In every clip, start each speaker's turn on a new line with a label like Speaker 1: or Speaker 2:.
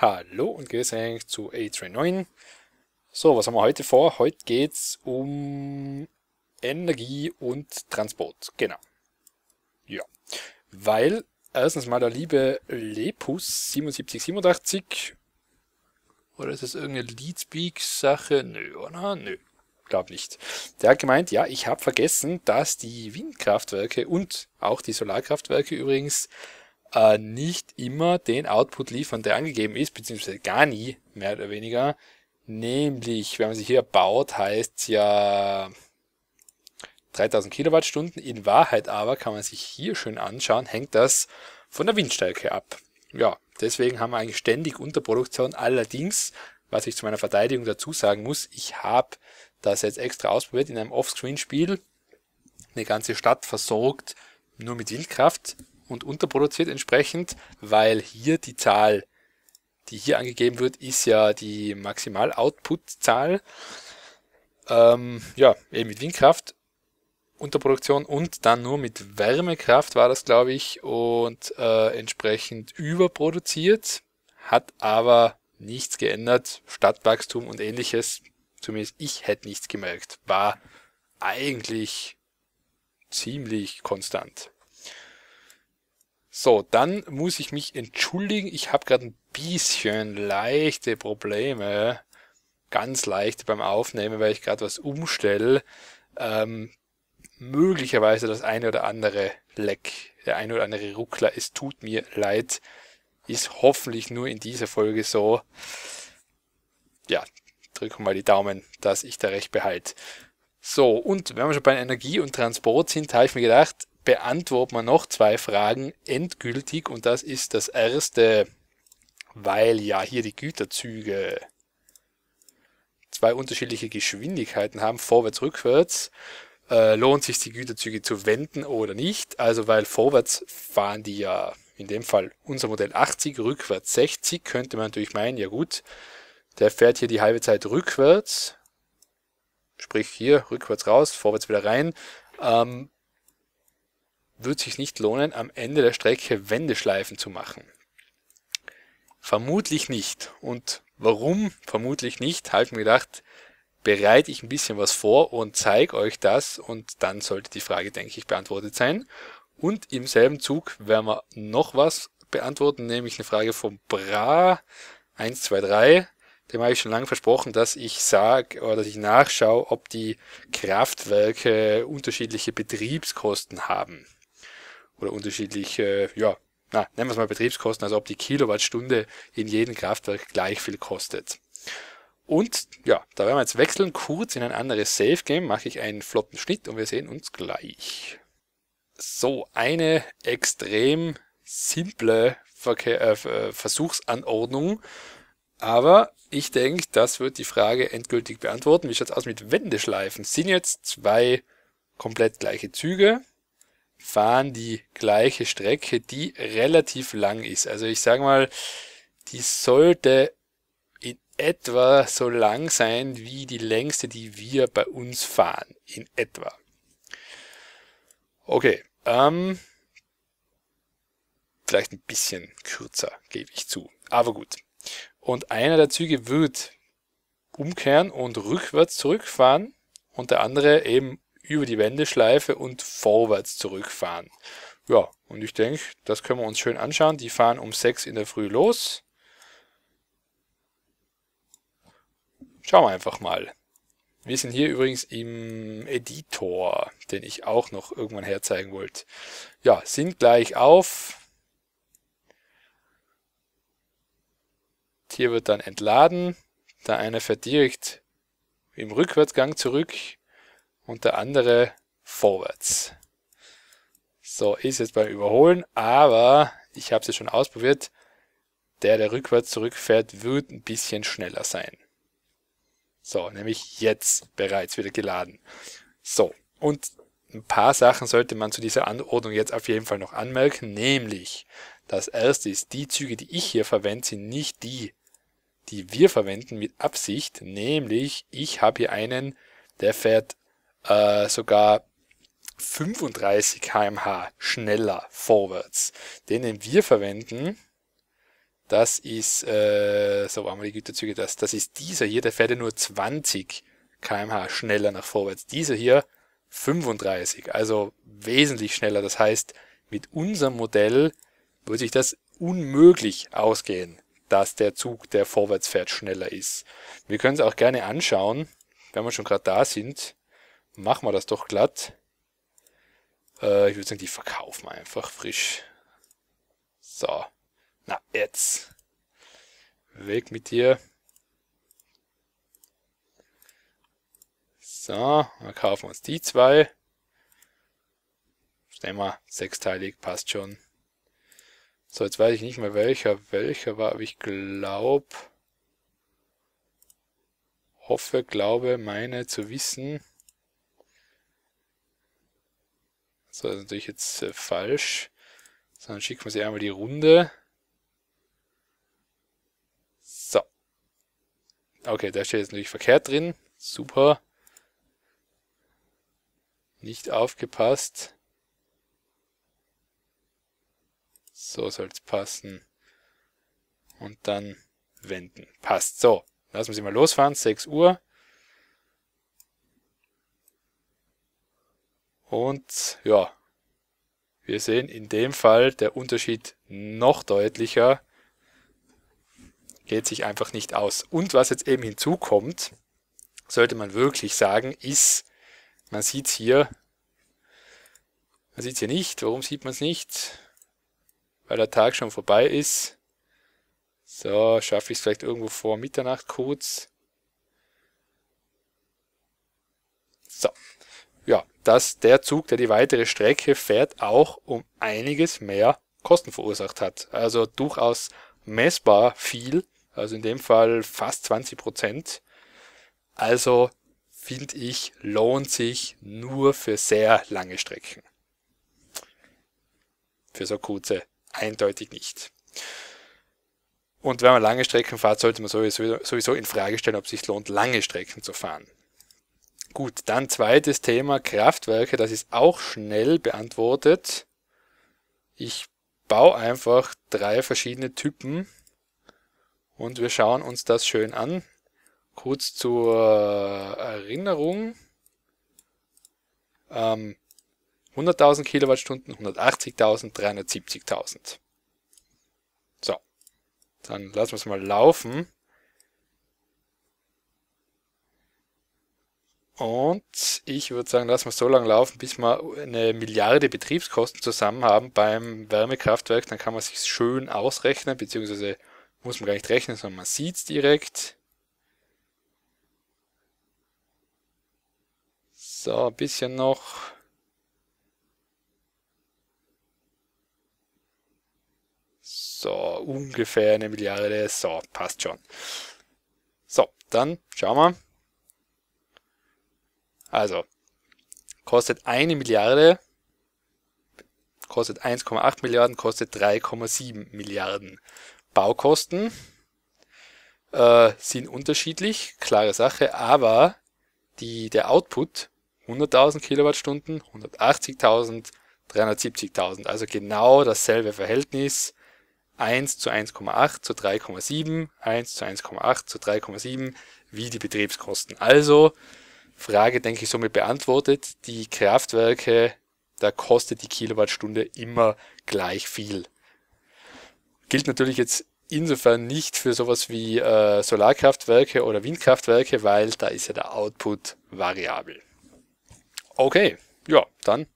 Speaker 1: Hallo und grüß euch zu A-Train 9. So, was haben wir heute vor? Heute geht es um Energie und Transport. Genau. Ja. Weil erstens mal der liebe Lepus 7787 oder ist das irgendeine Leadspeak-Sache? Nö, oder? Nö. Glaub nicht. Der hat gemeint, ja, ich habe vergessen, dass die Windkraftwerke und auch die Solarkraftwerke übrigens äh, nicht immer den Output liefern, der angegeben ist, beziehungsweise gar nie, mehr oder weniger. Nämlich, wenn man sich hier baut, heißt es ja 3000 Kilowattstunden. In Wahrheit aber, kann man sich hier schön anschauen, hängt das von der Windstärke ab. Ja, deswegen haben wir eigentlich ständig Unterproduktion. Allerdings, was ich zu meiner Verteidigung dazu sagen muss, ich habe das jetzt extra ausprobiert in einem Offscreen-Spiel. Eine ganze Stadt versorgt nur mit Wildkraft, und unterproduziert entsprechend, weil hier die Zahl, die hier angegeben wird, ist ja die Maximal-Output-Zahl. Ähm, ja, eben mit Windkraft Unterproduktion und dann nur mit Wärmekraft war das, glaube ich, und äh, entsprechend überproduziert, hat aber nichts geändert, Stadtwachstum und ähnliches, zumindest ich hätte nichts gemerkt, war eigentlich ziemlich konstant. So, dann muss ich mich entschuldigen. Ich habe gerade ein bisschen leichte Probleme. Ganz leicht beim Aufnehmen, weil ich gerade was umstelle. Ähm, möglicherweise das eine oder andere Leck, der eine oder andere Ruckler. Es tut mir leid. Ist hoffentlich nur in dieser Folge so. Ja, drücken mal die Daumen, dass ich da recht behalte. So, und wenn wir schon bei Energie und Transport sind, habe ich mir gedacht, beantworten wir noch zwei Fragen endgültig und das ist das erste, weil ja hier die Güterzüge zwei unterschiedliche Geschwindigkeiten haben, vorwärts, rückwärts. Äh, lohnt sich die Güterzüge zu wenden oder nicht? Also weil vorwärts fahren die ja in dem Fall unser Modell 80, rückwärts 60, könnte man natürlich meinen, ja gut, der fährt hier die halbe Zeit rückwärts, sprich hier rückwärts raus, vorwärts wieder rein. Ähm, wird sich nicht lohnen, am Ende der Strecke Wendeschleifen zu machen. Vermutlich nicht. Und warum vermutlich nicht? halt mir gedacht, bereite ich ein bisschen was vor und zeige euch das und dann sollte die Frage, denke ich, beantwortet sein. Und im selben Zug werden wir noch was beantworten, nämlich eine Frage von Bra 123. Dem habe ich schon lange versprochen, dass ich sage oder dass ich nachschaue, ob die Kraftwerke unterschiedliche Betriebskosten haben oder unterschiedliche, äh, ja, na, nennen wir es mal Betriebskosten, also ob die Kilowattstunde in jedem Kraftwerk gleich viel kostet. Und ja, da werden wir jetzt wechseln, kurz in ein anderes Safe Game, mache ich einen flotten Schnitt und wir sehen uns gleich. So, eine extrem simple Verkehr, äh, äh Versuchsanordnung, aber ich denke, das wird die Frage endgültig beantworten. Wie schaut es aus mit Wendeschleifen? Sind jetzt zwei komplett gleiche Züge, fahren die gleiche Strecke, die relativ lang ist. Also ich sage mal, die sollte in etwa so lang sein wie die längste, die wir bei uns fahren. In etwa. Okay, ähm, vielleicht ein bisschen kürzer, gebe ich zu. Aber gut. Und einer der Züge wird umkehren und rückwärts zurückfahren und der andere eben über die Wendeschleife und vorwärts zurückfahren. Ja, und ich denke, das können wir uns schön anschauen. Die fahren um 6 in der Früh los. Schauen wir einfach mal. Wir sind hier übrigens im Editor, den ich auch noch irgendwann herzeigen wollte. Ja, sind gleich auf. Hier wird dann entladen. Da einer fährt direkt im Rückwärtsgang zurück und der andere vorwärts. So, ist jetzt beim Überholen, aber ich habe es ja schon ausprobiert, der, der rückwärts zurückfährt, wird ein bisschen schneller sein. So, nämlich jetzt bereits wieder geladen. So, und ein paar Sachen sollte man zu dieser Anordnung jetzt auf jeden Fall noch anmerken, nämlich das erste ist, die Züge, die ich hier verwende, sind nicht die, die wir verwenden mit Absicht, nämlich ich habe hier einen, der fährt äh, sogar 35 kmh schneller vorwärts. Den, den wir verwenden, das ist, äh, so waren wir die Güterzüge, das, das ist dieser hier, der fährt ja nur 20 kmh schneller nach vorwärts. Dieser hier 35, also wesentlich schneller. Das heißt, mit unserem Modell würde sich das unmöglich ausgehen, dass der Zug, der vorwärts fährt, schneller ist. Wir können es auch gerne anschauen, wenn wir schon gerade da sind machen wir das doch glatt. Äh, ich würde sagen, die verkaufen wir einfach frisch. So. Na, jetzt. Weg mit dir. So, dann kaufen wir uns die zwei. Stellen wir sechsteilig, passt schon. So, jetzt weiß ich nicht mehr welcher welcher war, aber ich glaube, hoffe, glaube, meine zu wissen. So, das ist natürlich jetzt äh, falsch. Sondern schicken wir sie einmal die Runde. So. Okay, da steht jetzt natürlich verkehrt drin. Super. Nicht aufgepasst. So soll es passen. Und dann wenden. Passt. So, lassen wir sie mal losfahren. 6 Uhr. Und ja, wir sehen in dem Fall der Unterschied noch deutlicher. Geht sich einfach nicht aus. Und was jetzt eben hinzukommt, sollte man wirklich sagen, ist, man sieht hier, man sieht hier nicht. Warum sieht man es nicht? Weil der Tag schon vorbei ist. So, schaffe ich es vielleicht irgendwo vor Mitternacht kurz. So, ja, dass der Zug, der die weitere Strecke fährt, auch um einiges mehr Kosten verursacht hat. Also durchaus messbar viel, also in dem Fall fast 20 Prozent. Also finde ich, lohnt sich nur für sehr lange Strecken. Für so kurze eindeutig nicht. Und wenn man lange Strecken fährt, sollte man sowieso, sowieso in Frage stellen, ob es sich lohnt, lange Strecken zu fahren. Gut, dann zweites Thema Kraftwerke, das ist auch schnell beantwortet. Ich baue einfach drei verschiedene Typen und wir schauen uns das schön an. Kurz zur Erinnerung. Ähm, 100.000 Kilowattstunden, 180.000, 370.000. So, dann lassen wir es mal laufen. Und ich würde sagen, lassen wir so lange laufen, bis wir eine Milliarde Betriebskosten zusammen haben beim Wärmekraftwerk. Dann kann man sich schön ausrechnen, beziehungsweise muss man gar nicht rechnen, sondern man sieht es direkt. So, ein bisschen noch. So, ungefähr eine Milliarde. So, passt schon. So, dann schauen wir. Also, kostet eine Milliarde, kostet 1,8 Milliarden, kostet 3,7 Milliarden. Baukosten äh, sind unterschiedlich, klare Sache, aber die, der Output 100.000 Kilowattstunden, 180.000, 370.000. Also genau dasselbe Verhältnis. 1 zu 1,8 zu 3,7, 1 zu 1,8 zu 3,7 wie die Betriebskosten. Also Frage, denke ich, somit beantwortet. Die Kraftwerke, da kostet die Kilowattstunde immer gleich viel. Gilt natürlich jetzt insofern nicht für sowas wie äh, Solarkraftwerke oder Windkraftwerke, weil da ist ja der Output variabel. Okay, ja, dann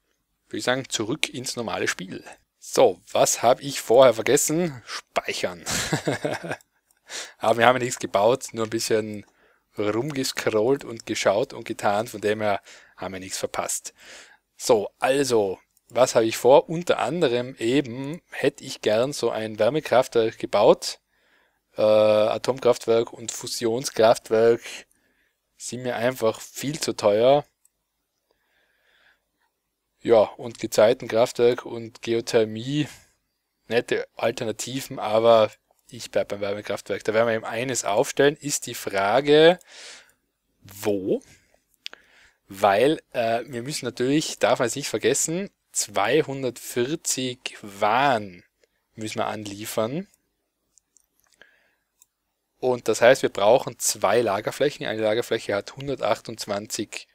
Speaker 1: würde ich sagen, zurück ins normale Spiel. So, was habe ich vorher vergessen? Speichern. Aber wir haben ja nichts gebaut, nur ein bisschen rumgescrollt und geschaut und getan, von dem her haben wir nichts verpasst. So, also, was habe ich vor? Unter anderem eben hätte ich gern so ein Wärmekraftwerk gebaut. Äh, Atomkraftwerk und Fusionskraftwerk sind mir einfach viel zu teuer. Ja, und Gezeitenkraftwerk und Geothermie, nette Alternativen, aber ich bleibe beim Wärmekraftwerk. Da werden wir eben eines aufstellen, ist die Frage, wo? Weil äh, wir müssen natürlich, darf man es nicht vergessen, 240 Waren müssen wir anliefern. Und das heißt, wir brauchen zwei Lagerflächen. Eine Lagerfläche hat 128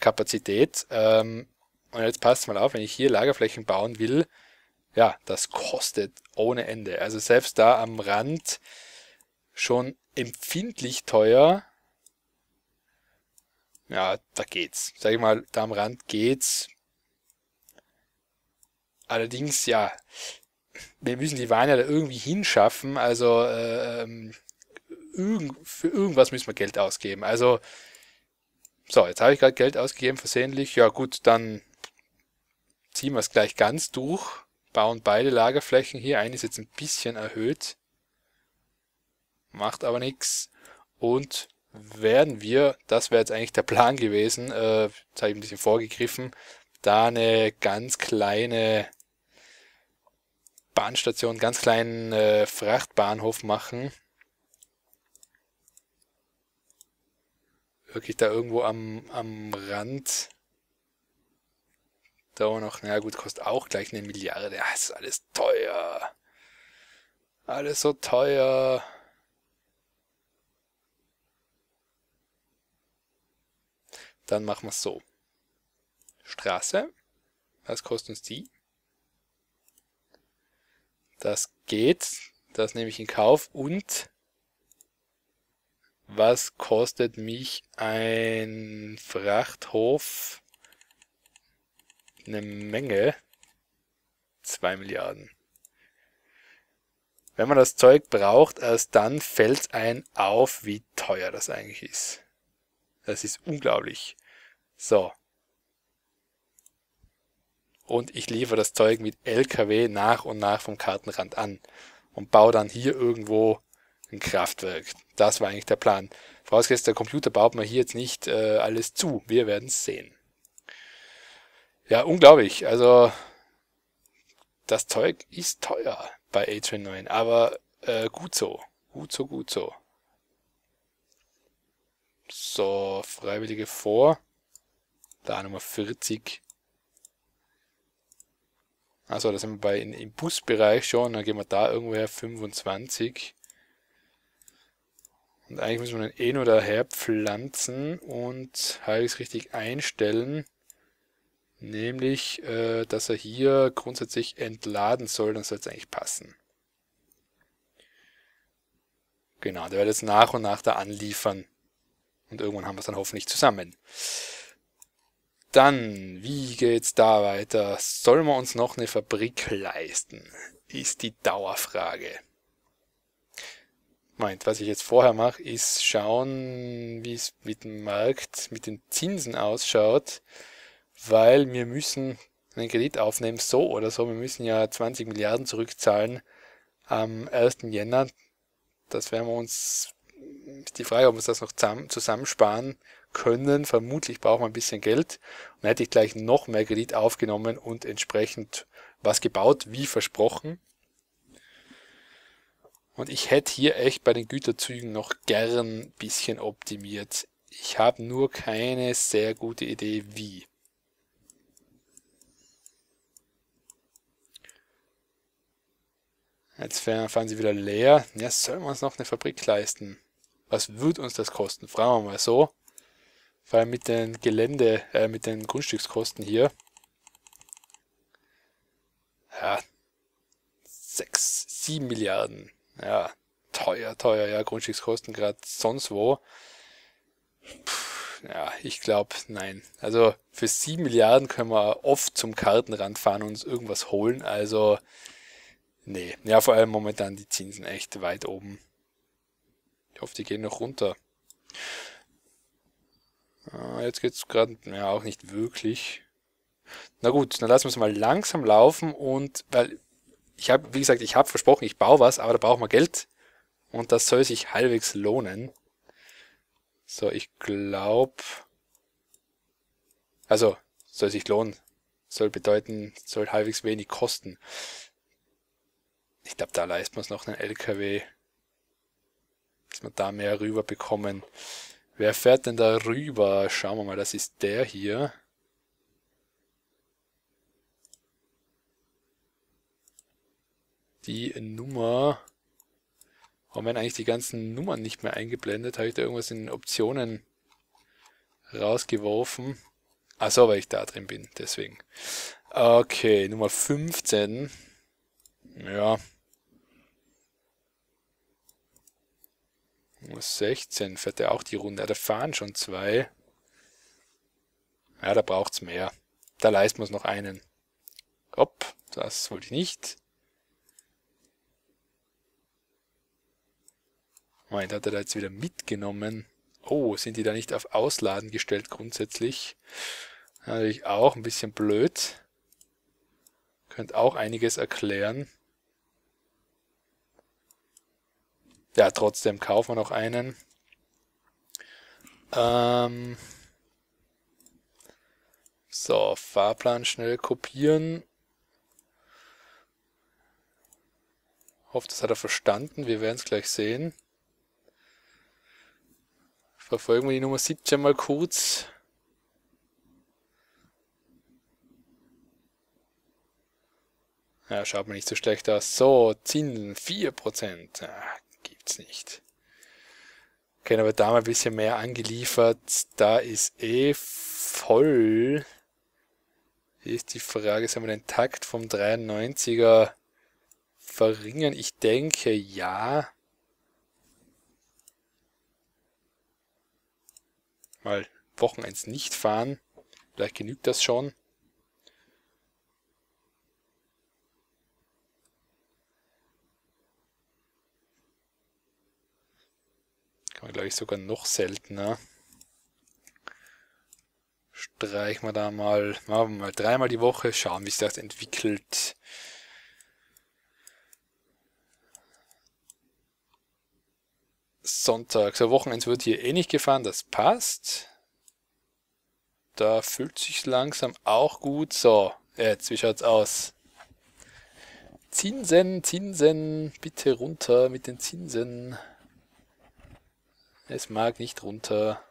Speaker 1: Kapazität. Ähm, und jetzt passt mal auf, wenn ich hier Lagerflächen bauen will, ja, das kostet ohne Ende. Also selbst da am Rand schon empfindlich teuer. Ja, da geht's. Sag ich mal, da am Rand geht's. Allerdings, ja, wir müssen die Weine da irgendwie hinschaffen. Also äh, ähm, irgend, für irgendwas müssen wir Geld ausgeben. Also, so, jetzt habe ich gerade Geld ausgegeben, versehentlich. Ja gut, dann ziehen wir es gleich ganz durch bauen beide Lagerflächen hier Eine ist jetzt ein bisschen erhöht, macht aber nichts und werden wir, das wäre jetzt eigentlich der Plan gewesen, äh, jetzt habe ich ein bisschen vorgegriffen, da eine ganz kleine Bahnstation, ganz kleinen äh, Frachtbahnhof machen. Wirklich da irgendwo am, am Rand Dauer noch, naja gut, kostet auch gleich eine Milliarde. Ja, ah, ist alles teuer. Alles so teuer. Dann machen wir es so. Straße. Was kostet uns die? Das geht. Das nehme ich in Kauf. Und was kostet mich ein Frachthof? eine Menge. 2 Milliarden. Wenn man das Zeug braucht, erst dann fällt es ein auf, wie teuer das eigentlich ist. Das ist unglaublich. So. Und ich liefere das Zeug mit LKW nach und nach vom Kartenrand an und baue dann hier irgendwo ein Kraftwerk. Das war eigentlich der Plan. Vorausgesetzt, der Computer baut mir hier jetzt nicht äh, alles zu. Wir werden es sehen. Ja, unglaublich. Also das Zeug ist teuer bei Adrian 9, aber äh, gut so. Gut so, gut so. So, Freiwillige vor. Da Nummer 40. Also, da sind wir bei, in, im Busbereich schon. Dann gehen wir da irgendwoher 25. Und eigentlich müssen wir den eh nur daher pflanzen und halbwegs richtig einstellen nämlich, äh, dass er hier grundsätzlich entladen soll, dann soll es eigentlich passen. Genau, der wird jetzt nach und nach da anliefern. Und irgendwann haben wir es dann hoffentlich zusammen. Dann, wie geht's da weiter? Sollen wir uns noch eine Fabrik leisten? Ist die Dauerfrage. Meint, was ich jetzt vorher mache, ist schauen, wie es mit dem Markt, mit den Zinsen ausschaut weil wir müssen einen Kredit aufnehmen, so oder so. Wir müssen ja 20 Milliarden zurückzahlen am 1. Jänner. Das werden wir uns, die Frage, ob wir das noch zusammensparen können. Vermutlich brauchen wir ein bisschen Geld. Und dann hätte ich gleich noch mehr Kredit aufgenommen und entsprechend was gebaut, wie versprochen. Und ich hätte hier echt bei den Güterzügen noch gern ein bisschen optimiert. Ich habe nur keine sehr gute Idee, wie. Jetzt fahren sie wieder leer. Ja, sollen wir uns noch eine Fabrik leisten? Was wird uns das kosten? Fragen wir mal so. Vor allem mit den Gelände, äh, mit den Grundstückskosten hier. Ja, 6, 7 Milliarden. Ja, teuer, teuer. Ja, Grundstückskosten gerade sonst wo. Puh, ja, ich glaube, nein. Also für 7 Milliarden können wir oft zum Kartenrand fahren und uns irgendwas holen. Also Nee, ja, vor allem momentan die Zinsen echt weit oben. Ich hoffe, die gehen noch runter. Ah, jetzt geht's gerade, ja, auch nicht wirklich. Na gut, dann lassen wir es mal langsam laufen und, weil ich habe, wie gesagt, ich habe versprochen, ich baue was, aber da braucht man Geld und das soll sich halbwegs lohnen. So, ich glaube, also soll sich lohnen, soll bedeuten, soll halbwegs wenig kosten. Ich glaube, da leistet man es noch einen LKW, dass wir da mehr rüber bekommen. Wer fährt denn da rüber? Schauen wir mal, das ist der hier. Die Nummer. Warum werden eigentlich die ganzen Nummern nicht mehr eingeblendet? Habe ich da irgendwas in Optionen rausgeworfen? Achso, weil ich da drin bin, deswegen. Okay, Nummer 15. Ja, 16 fährt er auch die Runde. Ja, da fahren schon zwei. Ja, da braucht's mehr. Da leisten wir uns noch einen. Hopp, das wollte ich nicht. Moment, hat er da jetzt wieder mitgenommen? Oh, sind die da nicht auf Ausladen gestellt grundsätzlich? Natürlich auch ein bisschen blöd. Könnt auch einiges erklären. ja, trotzdem kaufen wir noch einen. Ähm so, Fahrplan schnell kopieren. Hofft, das hat er verstanden. Wir werden es gleich sehen. Verfolgen wir die Nummer 17 mal kurz. Ja, schaut mir nicht so schlecht aus. So, Zinsen 4%. Ja, gibt's nicht. Okay, aber da mal ein bisschen mehr angeliefert. Da ist eh voll. Hier ist die Frage, sollen wir den Takt vom 93er verringern? Ich denke, ja. Mal Wochenends nicht fahren. Vielleicht genügt das schon. man glaube ich sogar noch seltener. Streichen wir da mal, machen wir mal dreimal die Woche, schauen, wie sich das entwickelt. Sonntag, so Wochenends wird hier eh nicht gefahren, das passt. Da fühlt sich langsam auch gut. So, jetzt, wie schaut's aus? Zinsen, Zinsen, bitte runter mit den Zinsen. Es mag nicht runter.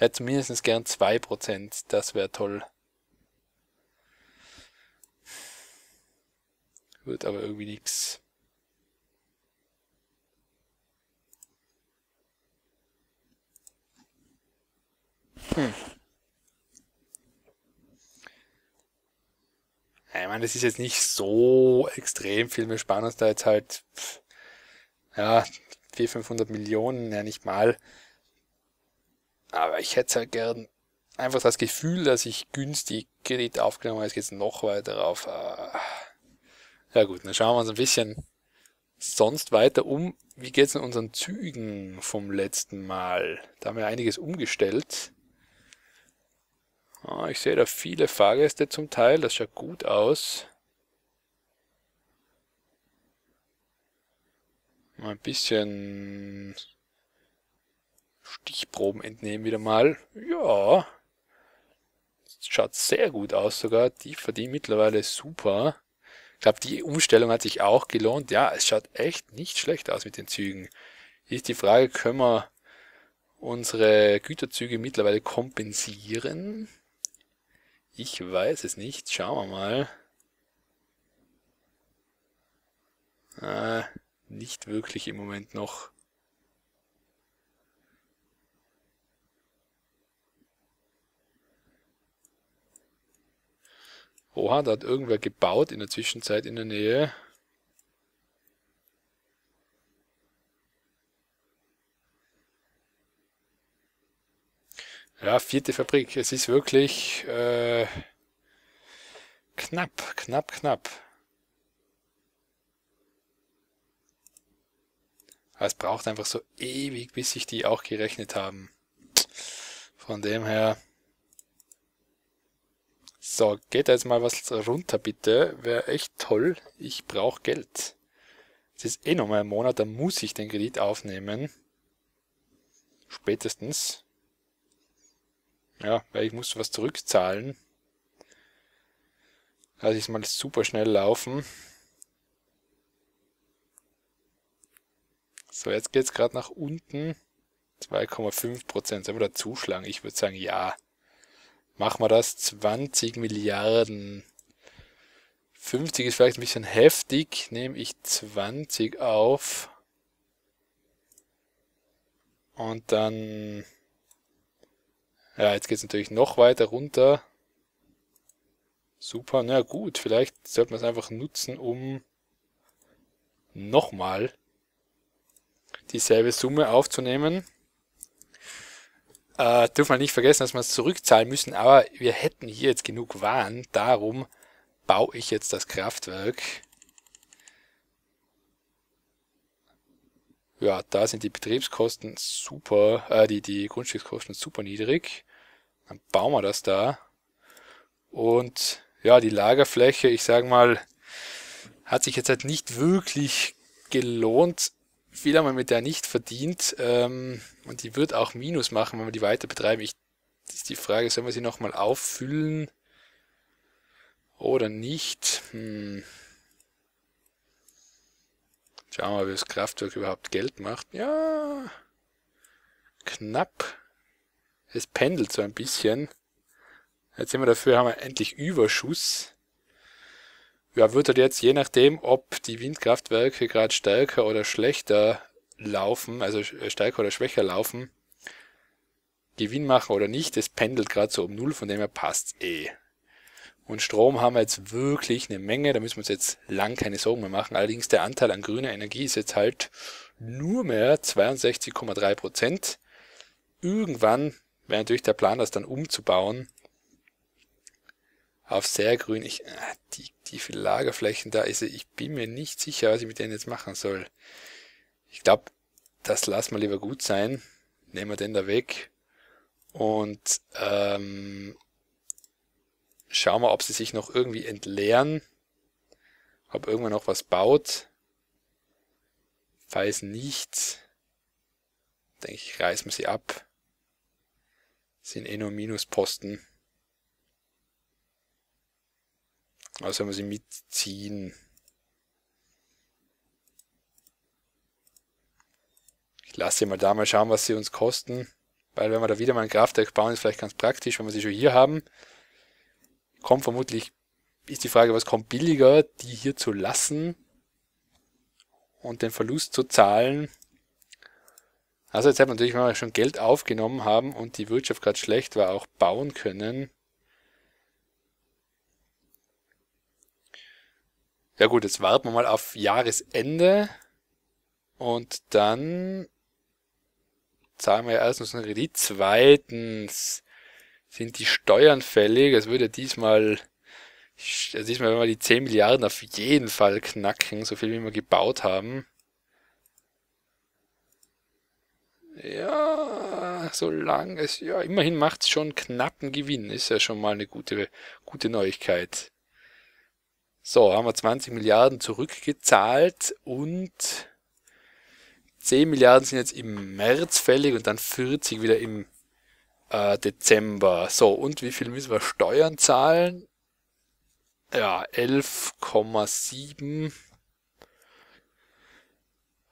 Speaker 1: Ja, zumindest gern 2%, das wäre toll. Wird aber irgendwie nichts. Hm. Ich meine, das ist jetzt nicht so extrem viel. Wir sparen uns da jetzt halt, ja, okay, 500 Millionen, ja nicht mal. Aber ich hätte halt gern einfach das Gefühl, dass ich günstig Kredit aufgenommen habe. Jetzt geht's noch weiter auf. Äh, ja gut, dann schauen wir uns ein bisschen sonst weiter um. Wie geht es in unseren Zügen vom letzten Mal? Da haben wir einiges umgestellt. Ah, ich sehe da viele Fahrgäste zum Teil. Das schaut gut aus. Mal ein bisschen Stichproben entnehmen wieder mal. Ja. schaut sehr gut aus sogar. Die verdienen mittlerweile super. Ich glaube, die Umstellung hat sich auch gelohnt. Ja, es schaut echt nicht schlecht aus mit den Zügen. Hier ist die Frage, können wir unsere Güterzüge mittlerweile kompensieren? Ich weiß es nicht. Schauen wir mal. Äh, nicht wirklich im Moment noch. Oha, da hat irgendwer gebaut in der Zwischenzeit in der Nähe. Ja, vierte Fabrik. Es ist wirklich äh, knapp, knapp, knapp. Aber es braucht einfach so ewig, bis sich die auch gerechnet haben. Von dem her. So, geht da jetzt mal was runter, bitte. Wäre echt toll. Ich brauche Geld. Es ist eh nochmal ein Monat, da muss ich den Kredit aufnehmen. Spätestens. Ja, weil ich muss was zurückzahlen. Lass ich es mal super schnell laufen. So, jetzt geht es gerade nach unten. 2,5 Prozent. Sollen wir da zuschlagen? Ich würde sagen, ja. Machen wir das. 20 Milliarden. 50 ist vielleicht ein bisschen heftig. Nehme ich 20 auf. Und dann... Ja, jetzt geht es natürlich noch weiter runter. Super. Na gut, vielleicht sollte man es einfach nutzen, um nochmal dieselbe Summe aufzunehmen. Äh, dürfen wir nicht vergessen, dass wir es zurückzahlen müssen, aber wir hätten hier jetzt genug Waren, darum baue ich jetzt das Kraftwerk. Ja, da sind die Betriebskosten super, äh, die, die Grundstückskosten super niedrig. Dann bauen wir das da. Und ja, die Lagerfläche, ich sag mal, hat sich jetzt halt nicht wirklich gelohnt, viel haben wir mit der nicht verdient ähm, und die wird auch Minus machen, wenn wir die weiter betreiben. Ich, ist die Frage, sollen wir sie nochmal auffüllen oder nicht? Hm. Schauen wir mal, wie das Kraftwerk überhaupt Geld macht. Ja, knapp. Es pendelt so ein bisschen. Jetzt sind wir dafür, haben wir endlich Überschuss ja, wird das halt jetzt, je nachdem, ob die Windkraftwerke gerade stärker oder schlechter laufen, also äh, stärker oder schwächer laufen, Gewinn machen oder nicht, es pendelt gerade so um Null, von dem her passt eh. Und Strom haben wir jetzt wirklich eine Menge, da müssen wir uns jetzt lang keine Sorgen mehr machen. Allerdings der Anteil an grüner Energie ist jetzt halt nur mehr 62,3 Prozent. Irgendwann wäre natürlich der Plan, das dann umzubauen auf sehr grün. Ich, äh, die die viele Lagerflächen da ist. Ich bin mir nicht sicher, was ich mit denen jetzt machen soll. Ich glaube, das lassen wir lieber gut sein. Nehmen wir den da weg. Und ähm, schauen wir, ob sie sich noch irgendwie entleeren. Ob irgendwann noch was baut. Falls nicht, denke ich, reißen wir sie ab. Sind eh nur Minusposten. Also wenn wir sie mitziehen. Ich lasse sie mal da mal schauen, was sie uns kosten. Weil wenn wir da wieder mal ein Kraftwerk bauen, ist vielleicht ganz praktisch, wenn wir sie schon hier haben. Kommt vermutlich, ist die Frage, was kommt billiger, die hier zu lassen und den Verlust zu zahlen. Also jetzt hat man natürlich, wenn wir schon Geld aufgenommen haben und die Wirtschaft gerade schlecht war, auch bauen können. Ja gut, jetzt warten wir mal auf Jahresende und dann zahlen wir ja erstens einen Kredit. Zweitens sind die Steuern fällig. Es würde diesmal, also diesmal wenn wir die 10 Milliarden auf jeden Fall knacken, so viel wie wir gebaut haben. Ja, solange es, ja, immerhin macht es schon knappen Gewinn, ist ja schon mal eine gute, gute Neuigkeit. So, haben wir 20 Milliarden zurückgezahlt und 10 Milliarden sind jetzt im März fällig und dann 40 wieder im äh, Dezember. So, und wie viel müssen wir Steuern zahlen? Ja, 11,7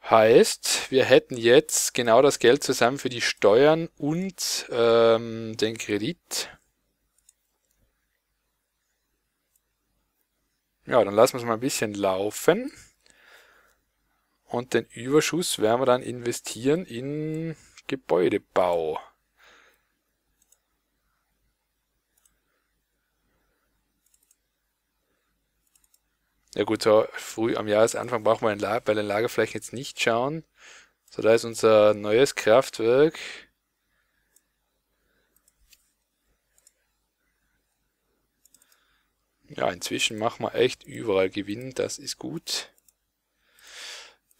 Speaker 1: heißt, wir hätten jetzt genau das Geld zusammen für die Steuern und ähm, den Kredit. Ja, dann lassen wir es mal ein bisschen laufen. Und den Überschuss werden wir dann investieren in Gebäudebau. Ja gut, so früh am Jahresanfang brauchen wir bei den Lagerflächen jetzt nicht schauen. So, da ist unser neues Kraftwerk. Ja, inzwischen machen wir echt überall Gewinn, das ist gut.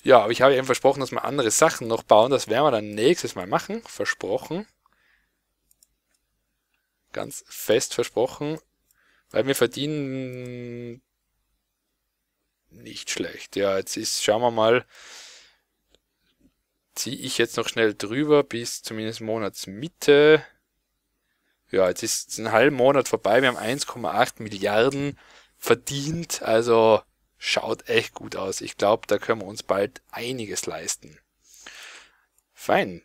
Speaker 1: Ja, aber ich habe eben versprochen, dass wir andere Sachen noch bauen. Das werden wir dann nächstes Mal machen. Versprochen. Ganz fest versprochen. Weil wir verdienen nicht schlecht. Ja, jetzt ist, schauen wir mal, ziehe ich jetzt noch schnell drüber bis zumindest Monatsmitte ja, jetzt ist ein halben Monat vorbei, wir haben 1,8 Milliarden verdient, also schaut echt gut aus. Ich glaube, da können wir uns bald einiges leisten. Fein.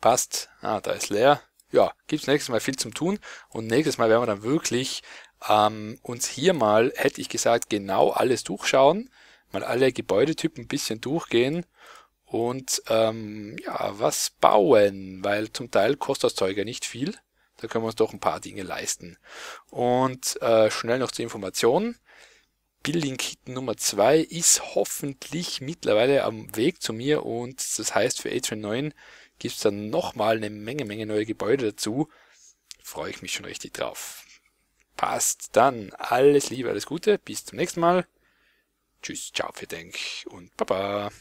Speaker 1: Passt. Ah, da ist leer. Ja, gibt's nächstes Mal viel zum Tun und nächstes Mal werden wir dann wirklich ähm, uns hier mal, hätte ich gesagt, genau alles durchschauen, mal alle Gebäudetypen ein bisschen durchgehen und ähm, ja, was bauen, weil zum Teil kostet das Zeug ja nicht viel. Da können wir uns doch ein paar Dinge leisten. Und äh, schnell noch zur Information. Building Kit Nummer 2 ist hoffentlich mittlerweile am Weg zu mir und das heißt für Adrian 9 gibt es dann nochmal eine Menge, Menge neue Gebäude dazu. Freue ich mich schon richtig drauf. Passt dann. Alles Liebe, alles Gute. Bis zum nächsten Mal. Tschüss, ciao, für Denk und Baba.